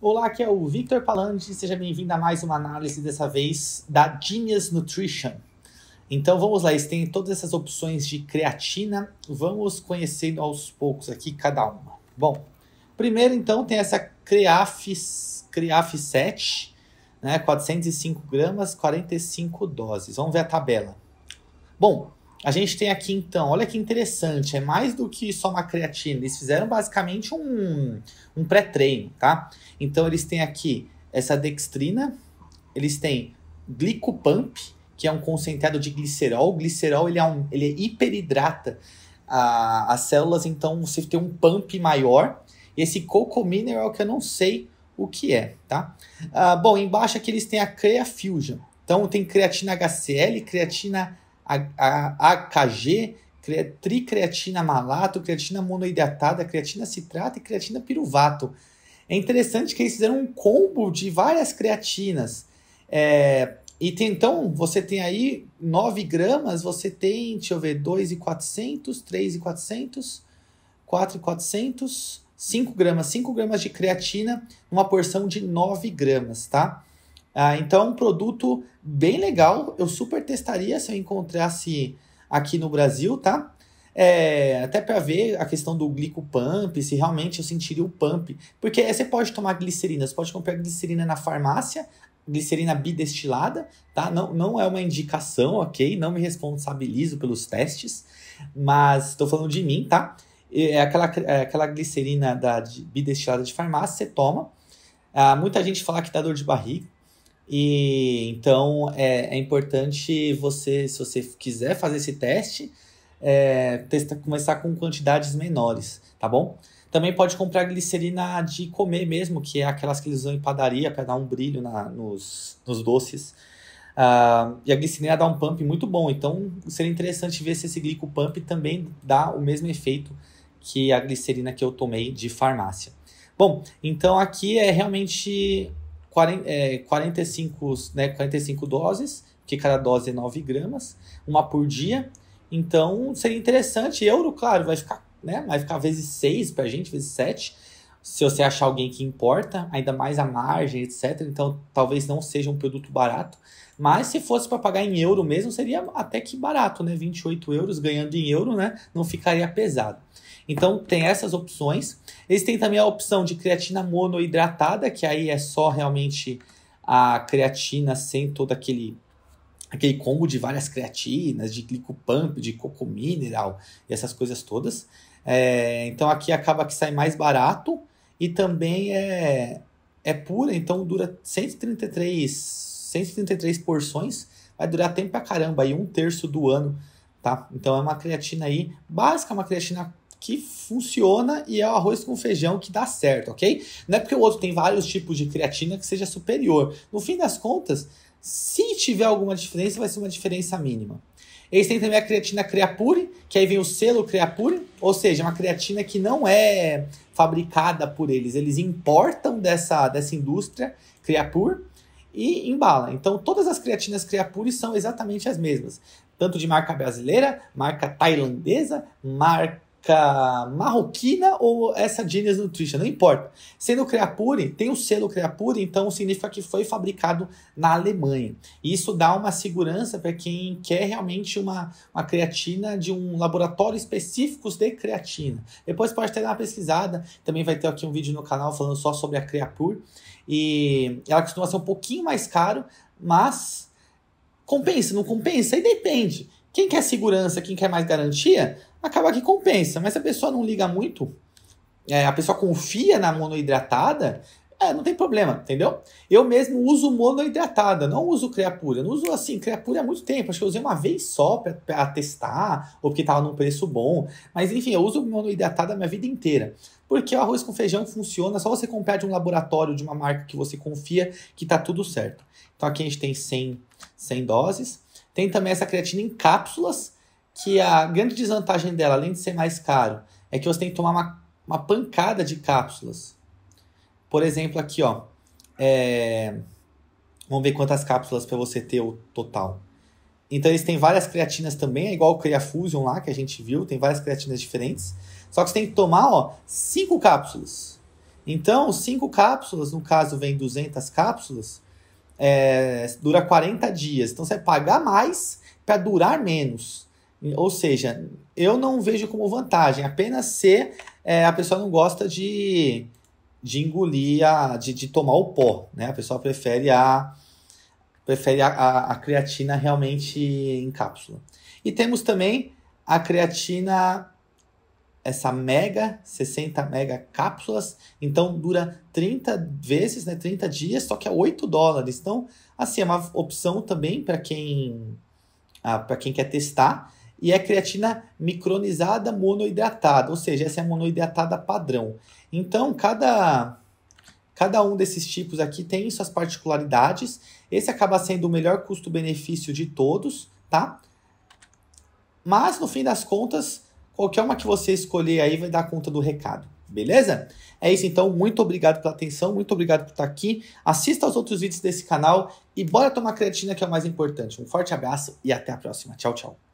Olá, aqui é o Victor Palandi, seja bem-vindo a mais uma análise, dessa vez da Genius Nutrition. Então vamos lá, eles têm todas essas opções de creatina, vamos conhecendo aos poucos aqui cada uma. Bom, primeiro então tem essa Creaf, Creaf 7, né, 405 gramas, 45 doses. Vamos ver a tabela. Bom, a gente tem aqui então, olha que interessante, é mais do que só uma creatina, eles fizeram basicamente um, um pré-treino, tá? Então eles têm aqui essa dextrina, eles têm glicopump, que é um concentrado de glicerol. O glicerol ele é um, ele é hiperidrata a, as células, então você tem um pump maior. E esse coco é que eu não sei o que é, tá? Ah, bom, embaixo aqui eles têm a Crea Fusion. Então tem creatina HCl, creatina AKG, tricreatina malato, creatina monoidratada, creatina citrata e creatina piruvato. É interessante que eles fizeram um combo de várias creatinas. É, e tem, então, você tem aí 9 gramas, você tem, deixa eu ver, 2,400, 3,400, 4,400, 5 gramas, 5 gramas de creatina numa porção de 9 gramas, tá? Ah, então, um produto bem legal. Eu super testaria se eu encontrasse aqui no Brasil, tá? É, até para ver a questão do glicopump, se realmente eu sentiria o pump. Porque você pode tomar glicerina, você pode comprar glicerina na farmácia, glicerina bidestilada, tá? Não, não é uma indicação, ok? Não me responsabilizo pelos testes, mas estou falando de mim, tá? É aquela, é aquela glicerina da, de, bidestilada de farmácia, você toma. Ah, muita gente fala que dá dor de barriga, e então é, é importante você, se você quiser fazer esse teste, é, testa, começar com quantidades menores, tá bom? Também pode comprar glicerina de comer mesmo, que é aquelas que eles usam em padaria para dar um brilho na, nos, nos doces. Uh, e a glicerina dá um pump muito bom, então seria interessante ver se esse glicopump também dá o mesmo efeito que a glicerina que eu tomei de farmácia. Bom, então aqui é realmente 40, é, 45, né, 45 doses, que cada dose é 9 gramas, uma por dia. Então seria interessante, euro, claro, vai ficar, né, vai ficar vezes 6 para a gente, vezes 7 se você achar alguém que importa, ainda mais a margem, etc. Então, talvez não seja um produto barato. Mas se fosse para pagar em euro mesmo, seria até que barato, né? 28 euros ganhando em euro, né? Não ficaria pesado. Então, tem essas opções. Eles têm também a opção de creatina monoidratada, que aí é só realmente a creatina sem todo aquele aquele combo de várias creatinas, de glicopump, de coco mineral e essas coisas todas. É, então aqui acaba que sai mais barato e também é, é pura, então dura 133, 133 porções, vai durar tempo pra caramba, aí um terço do ano, tá? Então é uma creatina aí, básica, uma creatina que funciona e é o arroz com feijão que dá certo, ok? Não é porque o outro tem vários tipos de creatina que seja superior. No fim das contas, se tiver alguma diferença, vai ser uma diferença mínima, eles têm também a creatina Creapure, que aí vem o selo Creapure, ou seja, é uma creatina que não é fabricada por eles, eles importam dessa, dessa indústria Creapure e embala. Então, todas as creatinas Creapure são exatamente as mesmas, tanto de marca brasileira, marca tailandesa, marca marca marroquina ou essa Genius Nutrition, não importa. Sendo Creapure, tem o selo Creapure, então significa que foi fabricado na Alemanha. E isso dá uma segurança para quem quer realmente uma, uma creatina de um laboratório específico de creatina. Depois pode ter uma pesquisada, também vai ter aqui um vídeo no canal falando só sobre a Creapure. E ela costuma ser um pouquinho mais caro, mas compensa, não compensa? e depende. Quem quer segurança, quem quer mais garantia, acaba que compensa. Mas se a pessoa não liga muito, é, a pessoa confia na monoidratada, é, não tem problema, entendeu? Eu mesmo uso monoidratada, não uso creapura. Não uso assim, creapura há muito tempo. Acho que eu usei uma vez só para testar, ou porque estava num preço bom. Mas enfim, eu uso monoidratada a minha vida inteira. Porque o arroz com feijão funciona, só você comprar de um laboratório, de uma marca que você confia, que tá tudo certo. Então aqui a gente tem 100, 100 doses. Tem também essa creatina em cápsulas, que a grande desvantagem dela, além de ser mais caro, é que você tem que tomar uma, uma pancada de cápsulas. Por exemplo, aqui, ó. É... Vamos ver quantas cápsulas para você ter o total. Então eles têm várias creatinas também, é igual o Creafusion lá que a gente viu, tem várias creatinas diferentes. Só que você tem que tomar, ó, cinco cápsulas. Então, cinco cápsulas, no caso vem 200 cápsulas, é, dura 40 dias. Então você vai pagar mais para durar menos. Ou seja, eu não vejo como vantagem, apenas se é, a pessoa não gosta de, de engolir, a, de, de tomar o pó. Né? A pessoa prefere a, prefere a, a, a creatina realmente em cápsula. E temos também a creatina essa mega 60 mega cápsulas, então dura 30 vezes, né, 30 dias, só que é 8 dólares. Então, assim, é uma opção também para quem ah, para quem quer testar. E é creatina micronizada monoidratada, ou seja, essa é a monoidratada padrão. Então, cada cada um desses tipos aqui tem suas particularidades. Esse acaba sendo o melhor custo-benefício de todos, tá? Mas no fim das contas, Qualquer uma que você escolher aí vai dar conta do recado, beleza? É isso então, muito obrigado pela atenção, muito obrigado por estar aqui. Assista aos outros vídeos desse canal e bora tomar creatina que é o mais importante. Um forte abraço e até a próxima. Tchau, tchau.